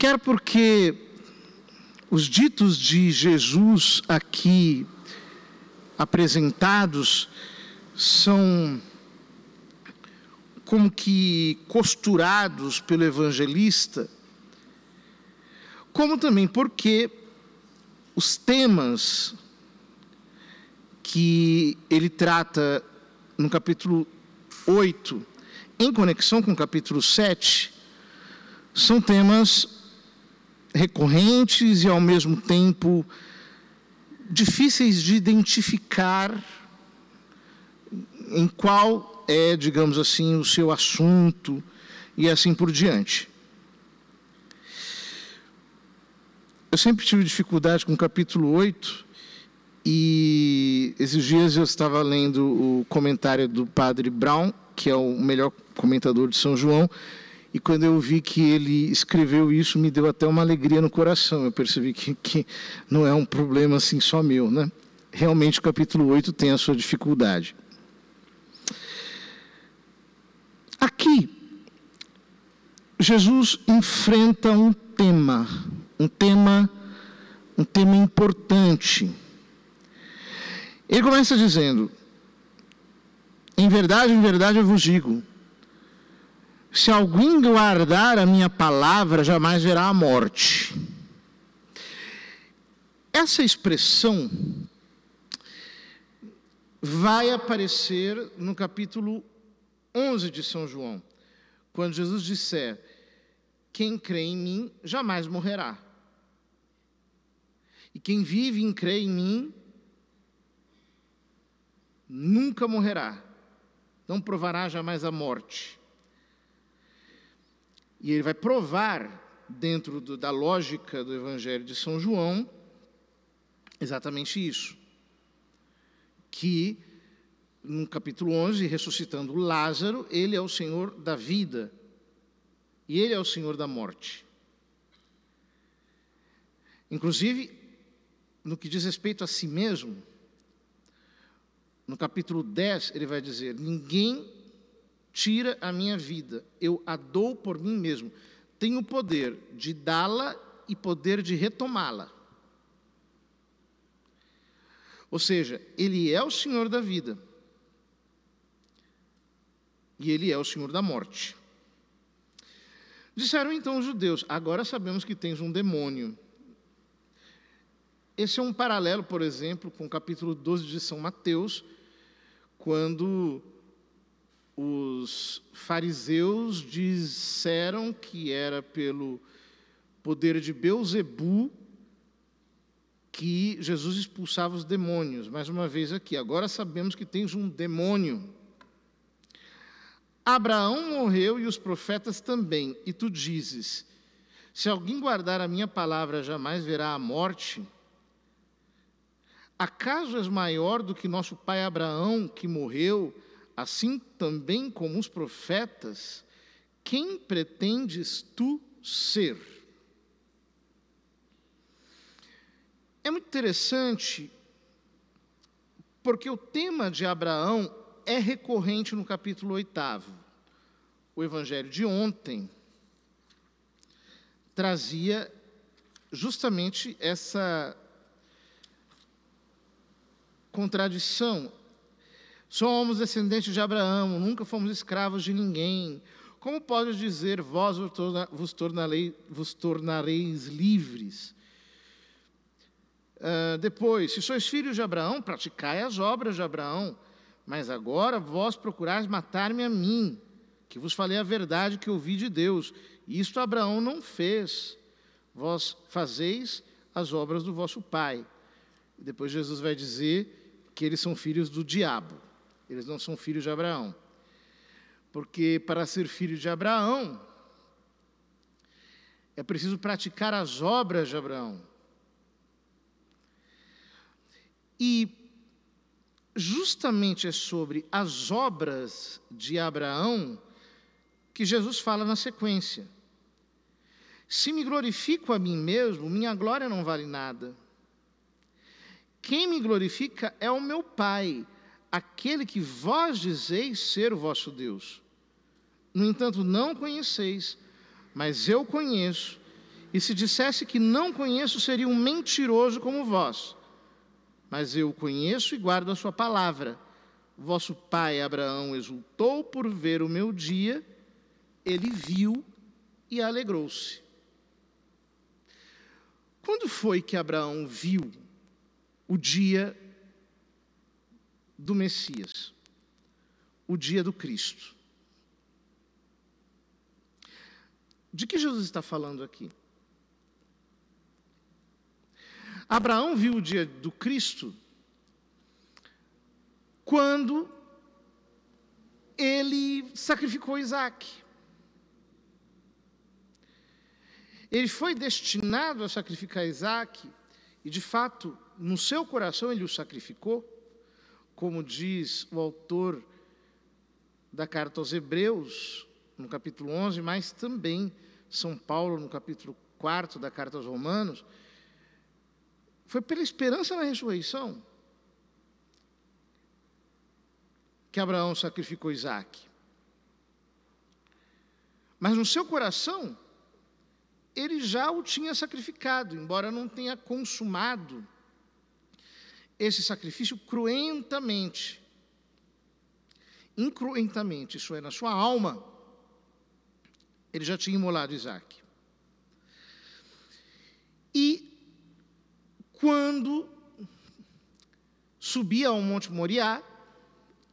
Quer porque os ditos de Jesus aqui apresentados são como que costurados pelo evangelista, como também porque os temas que ele trata no capítulo 8, em conexão com o capítulo 7, são temas recorrentes e, ao mesmo tempo, difíceis de identificar em qual é, digamos assim, o seu assunto e assim por diante. Eu sempre tive dificuldade com o capítulo 8 e esses dias eu estava lendo o comentário do padre Brown, que é o melhor comentador de São João, e quando eu vi que ele escreveu isso, me deu até uma alegria no coração. Eu percebi que, que não é um problema assim só meu, né? Realmente o capítulo 8 tem a sua dificuldade. Aqui, Jesus enfrenta um tema, um tema, um tema importante. Ele começa dizendo: Em verdade, em verdade eu vos digo, se alguém guardar a minha palavra, jamais verá a morte. Essa expressão vai aparecer no capítulo 11 de São João, quando Jesus disser: Quem crê em mim jamais morrerá. E quem vive e crê em mim nunca morrerá, não provará jamais a morte. E ele vai provar, dentro do, da lógica do Evangelho de São João, exatamente isso. Que, no capítulo 11, ressuscitando Lázaro, ele é o Senhor da vida e ele é o Senhor da morte. Inclusive, no que diz respeito a si mesmo, no capítulo 10, ele vai dizer: Ninguém tira a minha vida, eu a dou por mim mesmo. Tenho poder de dá-la e poder de retomá-la. Ou seja, Ele é o Senhor da vida e Ele é o Senhor da morte. Disseram então os judeus: Agora sabemos que tens um demônio. Esse é um paralelo, por exemplo, com o capítulo 12 de São Mateus, quando os fariseus disseram que era pelo poder de Beuzebu que Jesus expulsava os demônios. Mais uma vez aqui, agora sabemos que tens um demônio. Abraão morreu e os profetas também, e tu dizes: Se alguém guardar a minha palavra, jamais verá a morte. Acaso és maior do que nosso pai Abraão, que morreu Assim também como os profetas, quem pretendes tu ser? É muito interessante, porque o tema de Abraão é recorrente no capítulo 8, o evangelho de ontem trazia justamente essa contradição, Somos descendentes de Abraão, nunca fomos escravos de ninguém. Como podes dizer, vós vos, tornarei, vos tornareis livres? Uh, depois, se sois filhos de Abraão, praticai as obras de Abraão. Mas agora vós procurais matar-me a mim, que vos falei a verdade que ouvi de Deus. Isto Abraão não fez. Vós fazeis as obras do vosso pai. Depois Jesus vai dizer que eles são filhos do diabo. Eles não são filhos de Abraão. Porque para ser filho de Abraão, é preciso praticar as obras de Abraão. E justamente é sobre as obras de Abraão que Jesus fala na sequência. Se me glorifico a mim mesmo, minha glória não vale nada. Quem me glorifica é o meu Pai, aquele que vós dizeis ser o vosso Deus. No entanto, não conheceis, mas eu conheço. E se dissesse que não conheço, seria um mentiroso como vós. Mas eu o conheço e guardo a sua palavra. Vosso pai Abraão exultou por ver o meu dia, ele viu e alegrou-se. Quando foi que Abraão viu o dia do Messias, o dia do Cristo. De que Jesus está falando aqui? Abraão viu o dia do Cristo quando ele sacrificou Isaac. Ele foi destinado a sacrificar Isaac, e de fato, no seu coração, ele o sacrificou como diz o autor da carta aos Hebreus, no capítulo 11, mas também São Paulo, no capítulo 4 da carta aos Romanos, foi pela esperança na ressurreição que Abraão sacrificou Isaac. Mas no seu coração, ele já o tinha sacrificado, embora não tenha consumado esse sacrifício cruentamente. Incruentamente, isso é, na sua alma, ele já tinha imolado Isaac. E quando subia ao Monte Moriá,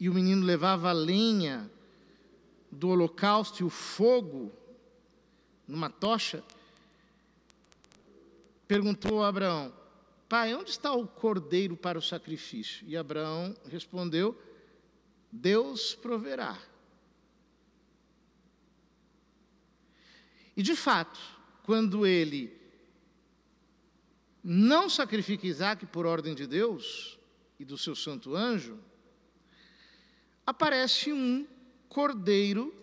e o menino levava a lenha do holocausto e o fogo numa tocha, perguntou a Abraão: Pai, onde está o cordeiro para o sacrifício? E Abraão respondeu: Deus proverá. E de fato, quando ele não sacrifica Isaac por ordem de Deus e do seu santo anjo, aparece um cordeiro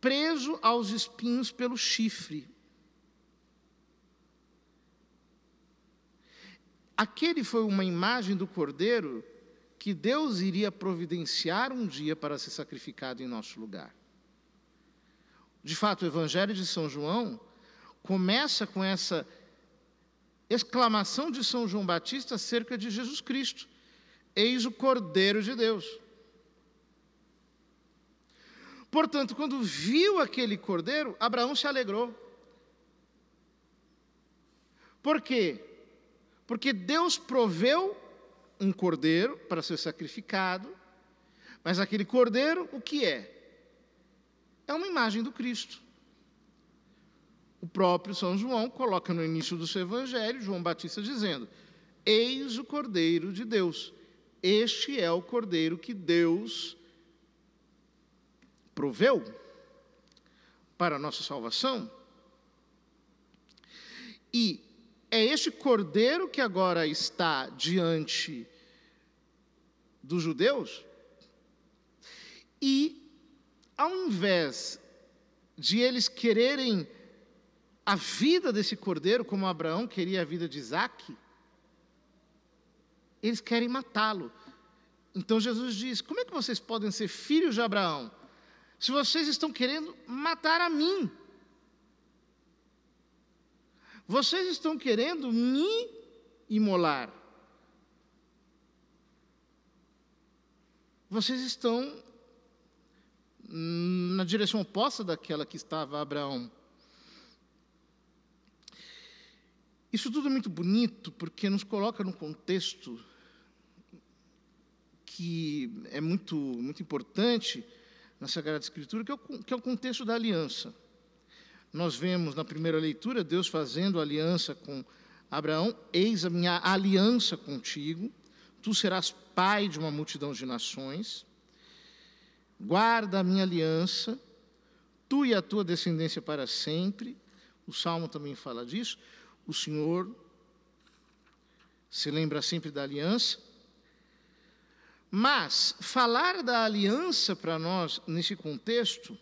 preso aos espinhos pelo chifre, Aquele foi uma imagem do cordeiro que Deus iria providenciar um dia para ser sacrificado em nosso lugar. De fato, o Evangelho de São João começa com essa exclamação de São João Batista acerca de Jesus Cristo: Eis o Cordeiro de Deus. Portanto, quando viu aquele cordeiro, Abraão se alegrou. Por quê? Porque Deus proveu um cordeiro para ser sacrificado, mas aquele cordeiro, o que é? É uma imagem do Cristo. O próprio São João coloca no início do seu evangelho, João Batista dizendo: Eis o cordeiro de Deus. Este é o cordeiro que Deus proveu para a nossa salvação. E é este cordeiro que agora está diante dos judeus. E, ao invés de eles quererem a vida desse cordeiro, como Abraão queria a vida de Isaac, eles querem matá-lo. Então Jesus diz: Como é que vocês podem ser filhos de Abraão, se vocês estão querendo matar a mim? Vocês estão querendo me imolar. Vocês estão na direção oposta daquela que estava Abraão. Isso tudo é muito bonito porque nos coloca num contexto que é muito, muito importante na Sagrada Escritura, que é o, que é o contexto da aliança. Nós vemos na primeira leitura Deus fazendo aliança com Abraão: Eis a minha aliança contigo, tu serás pai de uma multidão de nações, guarda a minha aliança, tu e a tua descendência para sempre. O salmo também fala disso. O Senhor se lembra sempre da aliança. Mas falar da aliança para nós nesse contexto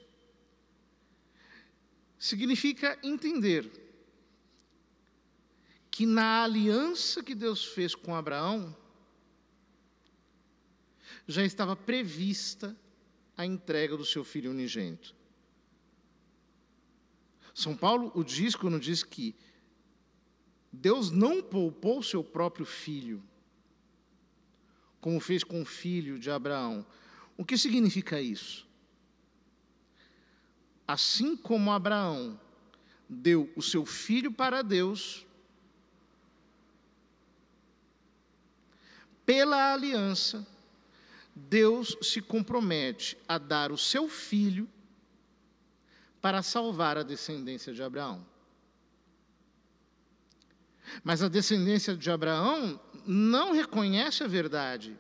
significa entender que na aliança que Deus fez com Abraão, já estava prevista a entrega do seu filho unigênito. São Paulo o diz quando diz que Deus não poupou seu próprio filho, como fez com o filho de Abraão. O que significa isso? assim como Abraão deu o seu filho para Deus, pela aliança, Deus se compromete a dar o seu filho para salvar a descendência de Abraão. Mas a descendência de Abraão não reconhece a verdade.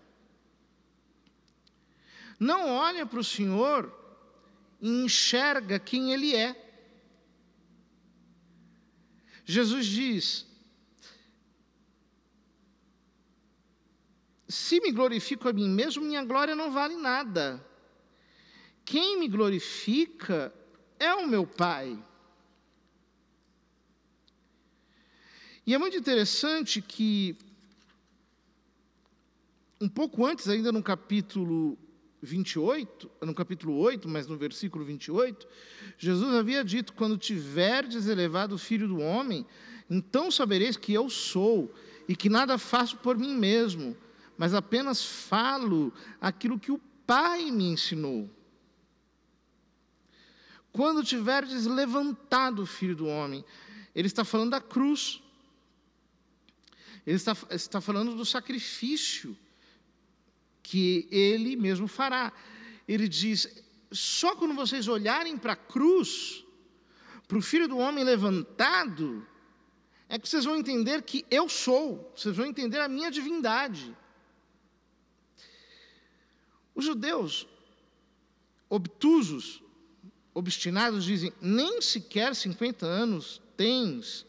Não olha para o Senhor e enxerga quem ele é. Jesus diz: Se me glorifico a mim mesmo, minha glória não vale nada. Quem me glorifica é o meu Pai. E é muito interessante que, um pouco antes, ainda no capítulo 28, no capítulo 8, mas no versículo 28, Jesus havia dito: Quando tiverdes elevado o filho do homem, então sabereis que eu sou, e que nada faço por mim mesmo, mas apenas falo aquilo que o Pai me ensinou. Quando tiverdes levantado o filho do homem, ele está falando da cruz, ele está, está falando do sacrifício que ele mesmo fará. Ele diz: só quando vocês olharem para a cruz, para o filho do homem levantado, é que vocês vão entender que eu sou, vocês vão entender a minha divindade. Os judeus obtusos, obstinados, dizem: nem sequer 50 anos tens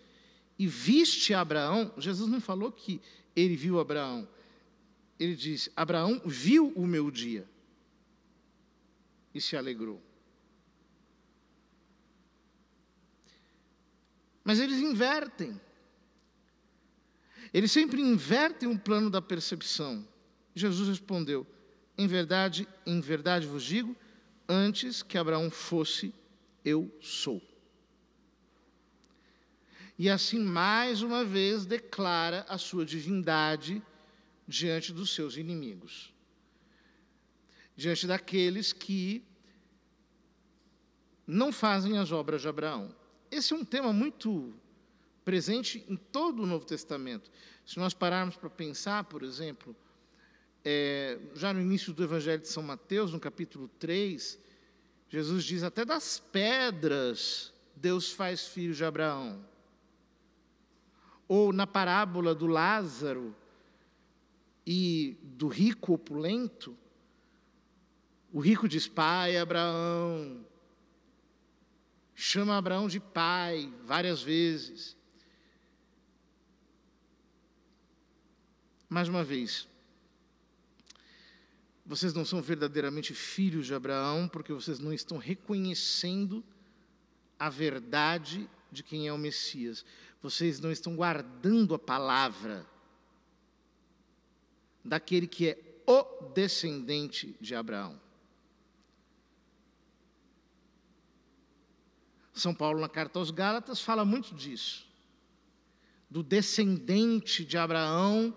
e viste Abraão. Jesus não falou que ele viu Abraão, ele diz: Abraão viu o meu dia e se alegrou. Mas eles invertem. Eles sempre invertem o plano da percepção. Jesus respondeu: Em verdade, em verdade vos digo, antes que Abraão fosse, eu sou. E assim, mais uma vez, declara a sua divindade diante dos seus inimigos, diante daqueles que não fazem as obras de Abraão. Esse é um tema muito presente em todo o Novo Testamento. Se nós pararmos para pensar, por exemplo, é, já no início do Evangelho de São Mateus, no capítulo 3, Jesus diz: Até das pedras Deus faz filhos de Abraão. Ou na parábola do Lázaro, e do rico opulento, o rico diz: Pai Abraão, chama Abraão de pai várias vezes. Mais uma vez, vocês não são verdadeiramente filhos de Abraão porque vocês não estão reconhecendo a verdade de quem é o Messias. Vocês não estão guardando a palavra daquele que é o descendente de Abraão. São Paulo, na carta aos Gálatas, fala muito disso. Do descendente de Abraão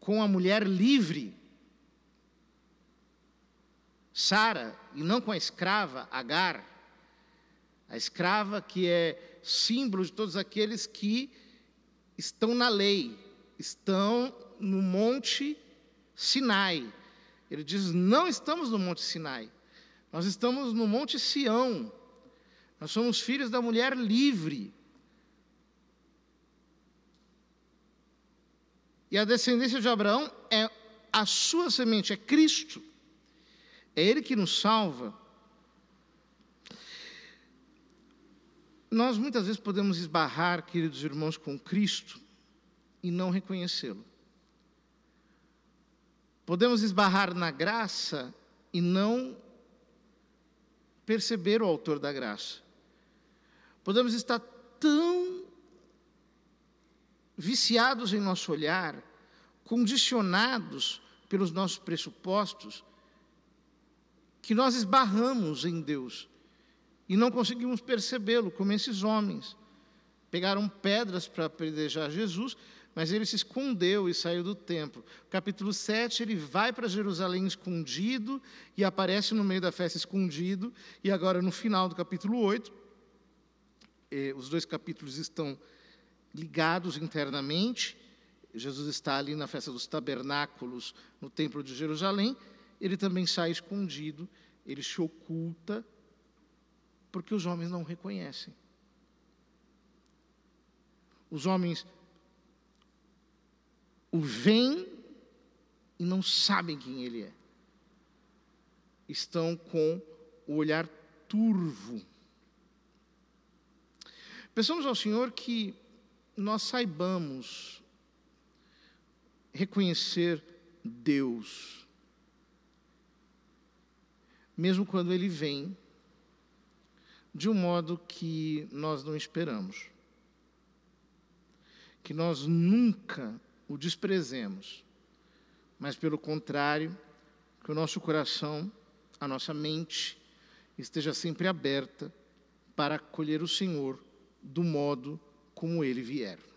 com a mulher livre, Sara, e não com a escrava, Agar, a escrava que é símbolo de todos aqueles que estão na lei, estão no Monte Sinai. Ele diz: não estamos no Monte Sinai, nós estamos no Monte Sião. Nós somos filhos da mulher livre. E a descendência de Abraão é a sua semente, é Cristo. É Ele que nos salva. Nós muitas vezes podemos esbarrar, queridos irmãos, com Cristo e não reconhecê-lo. Podemos esbarrar na graça e não perceber o autor da graça. Podemos estar tão viciados em nosso olhar, condicionados pelos nossos pressupostos, que nós esbarramos em Deus e não conseguimos percebê-lo, como esses homens. Pegaram pedras para apedrejar Jesus, mas ele se escondeu e saiu do templo. Capítulo 7, ele vai para Jerusalém escondido e aparece no meio da festa escondido. E agora, no final do capítulo 8, eh, é, os dois capítulos estão ligados internamente. Jesus está ali na festa dos tabernáculos, no templo de Jerusalém. Ele também sai escondido, ele se oculta, porque os homens não o reconhecem. Os homens o veem e não sabem quem ele é. Estão com o olhar turvo. Pensamos ao Senhor que nós saibamos reconhecer Deus, mesmo quando Ele vem, de um modo que nós não esperamos, que nós nunca o desprezemos, mas pelo contrário, que o nosso coração, a nossa mente, esteja sempre aberta para acolher o Senhor do modo como ele vier.